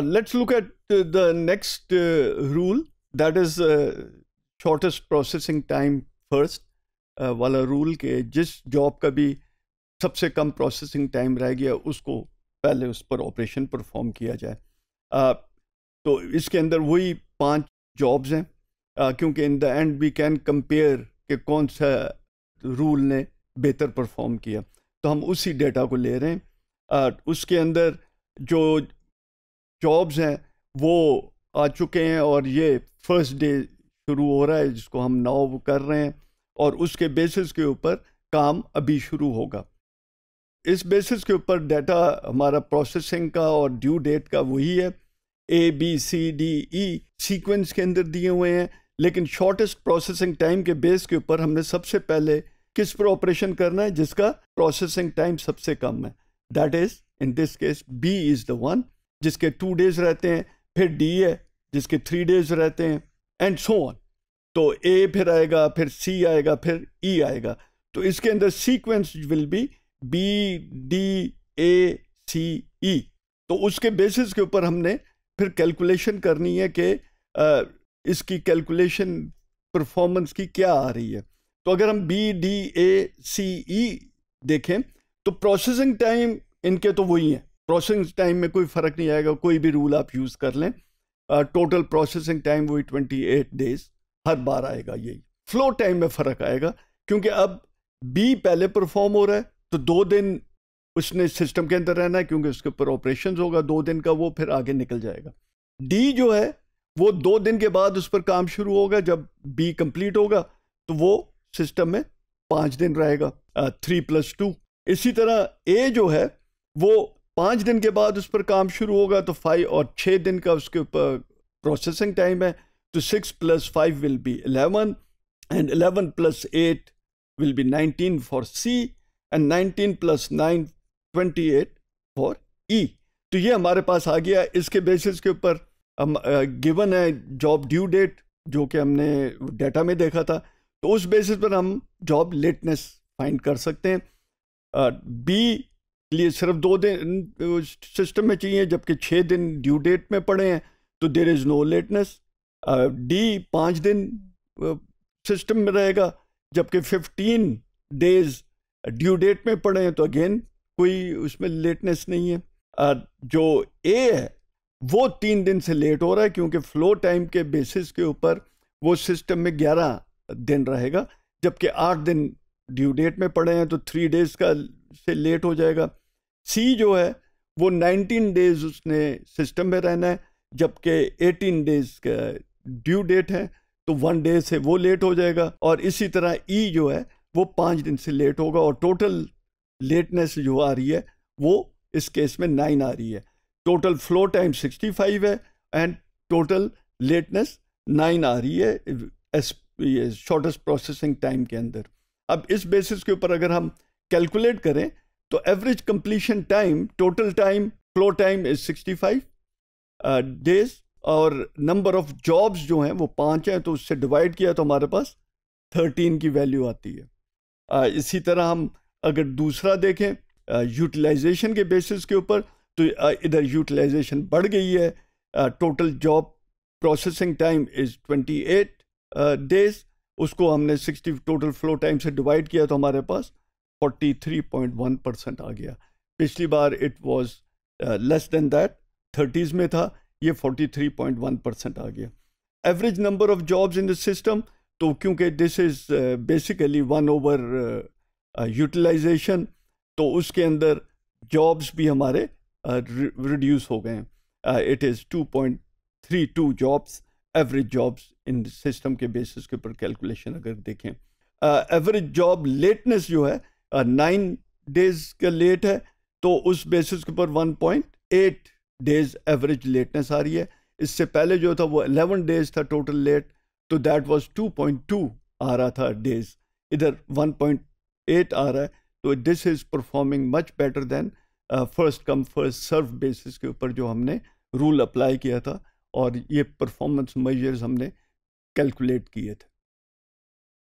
let's look at the next rule that is shortest processing time first वाला rule के जिस job का भी सबसे कम प्रोसेसिंग टाइम रह गया उसको पहले उस पर ऑपरेशन परफॉर्म किया जाए आ, uh, तो इसके अंदर वही पांच जॉब्स हैं uh, क्योंकि in the end we can compare कि कौन सा रूल ने बेहतर परफॉर्म किया तो हम उसी डेटा को ले रहे हैं आ, uh, उसके अंदर जो जॉब्स हैं वो आ चुके हैं और ये फर्स्ट डे शुरू हो रहा है जिसको हम नाव कर रहे हैं और उसके बेसिस के ऊपर काम अभी शुरू होगा इस बेसिस के ऊपर डाटा हमारा प्रोसेसिंग का और ड्यू डेट का वही है A B C D E sequence के अंदर दिए हुए हैं लेकिन शॉर्टेस्ट प्रोसेसिंग टाइम के बेस के ऊपर हमने सबसे पहले किस पर ऑपरेशन करना है जिसका प्रोसेसिंग टाइम सबसे कम है that is in this case B is the one जिसके टू डेज रहते हैं फिर डी है जिसके थ्री डेज रहते हैं एंड सो ऑन तो ए फिर आएगा फिर सी आएगा फिर ई e आएगा तो इसके अंदर sequence will be B D A C E तो उसके बेसिस के ऊपर हमने फिर कैलकुलेशन करनी है कि इसकी कैलकुलेशन परफॉर्मेंस की क्या आ रही है तो अगर हम बी डी ए सी ई देखें तो प्रोसेसिंग टाइम इनके तो वही हैं प्रोसेसिंग टाइम में कोई फ़र्क नहीं आएगा कोई भी रूल आप यूज़ कर लें टोटल प्रोसेसिंग टाइम वही ट्वेंटी एट डेज हर बार आएगा यही फ्लो टाइम में फ़र्क आएगा क्योंकि अब बी पहले परफॉर्म हो रहा है तो दो दिन उसने सिस्टम के अंदर रहना है क्योंकि उसके ऊपर ऑपरेशन होगा दो दिन का वो फिर आगे निकल जाएगा डी जो है वो दो दिन के बाद उस पर काम शुरू होगा जब बी कंप्लीट होगा तो वो सिस्टम में पाँच दिन रहेगा थ्री प्लस टू इसी तरह ए जो है वो पाँच दिन के बाद उस पर काम शुरू होगा तो फाइव और छः दिन का उसके ऊपर प्रोसेसिंग टाइम है तो six plus five will be eleven and eleven plus eight will be nineteen for C and nineteen plus nine twenty eight for E तो ये हमारे पास आ गया इसके बेसिस के ऊपर हम गिवन है जॉब ड्यू डेट जो कि हमने डेटा में देखा था तो उस बेसिस पर हम जॉब लेटनेस फाइंड कर सकते हैं बी लिए सिर्फ दो दिन सिस्टम में चाहिए जबकि छः दिन ड्यू डेट में पड़े हैं तो there is no lateness D पाँच दिन सिस्टम uh, में रहेगा जबकि फिफ्टीन डेज ड्यू डेट में पड़े हैं तो अगेन कोई उसमें लेटनेस नहीं है uh, जो ए है वो तीन दिन से लेट हो रहा है क्योंकि फ्लो टाइम के बेसिस के ऊपर वो सिस्टम में ग्यारह दिन रहेगा जबकि आठ दिन ड्यू डेट में पड़े हैं तो थ्री डेज का से लेट हो जाएगा सी जो है वो 19 डेज उसने सिस्टम में रहना है जबकि 18 डेज का ड्यू डेट है तो वन डे से वो लेट हो जाएगा और इसी तरह ई e जो है वो पाँच दिन से लेट होगा और टोटल लेटनेस जो आ रही है वो इस केस में नाइन आ रही है total flow time sixty five है एंड टोटल लेटनेस नाइन आ रही है एस ये शॉर्टेस्ट प्रोसेसिंग टाइम के अंदर अब इस बेसिस के ऊपर अगर हम कैलकुलेट करें तो average completion time total time flow time is 65 days और नंबर ऑफ जॉब्स जो हैं वो पाँच हैं तो उससे डिवाइड किया तो हमारे पास थर्टीन की वैल्यू आती है uh, इसी तरह हम अगर दूसरा देखें यूटिलाइजेशन uh, के बेसिस के ऊपर तो uh, इधर यूटिलाइजेशन बढ़ गई है total job processing time is 28 days उसको हमने 60 टोटल फ्लो टाइम से डिवाइड किया तो हमारे पास 43.1 परसेंट आ गया पिछली बार it was less than that thirties में था ये 43.1 परसेंट आ गया average number of jobs in the system तो क्योंकि this is basically one over utilization तो उसके अंदर जॉब्स भी हमारे रिड्यूस uh, हो गए हैं it is 2.32 jobs average jobs in system के बेसिस के ऊपर कैलकुलेशन अगर देखें एवरेज जॉब लेटनेस जो है नाइन डेज का लेट है तो उस बेसिस के ऊपर one point eight days average lateness आ रही है इससे पहले जो था वो अलेवन डेज था टोटल लेट तो that was two point two आ रहा था डेज इधर वन पॉइंट एट आ रहा है तो this is performing much better than first come first serve basis के ऊपर जो हमने रूल अप्लाई किया था और ये परफॉर्मेंस मेजर्स हमने कैलकुलेट किए थे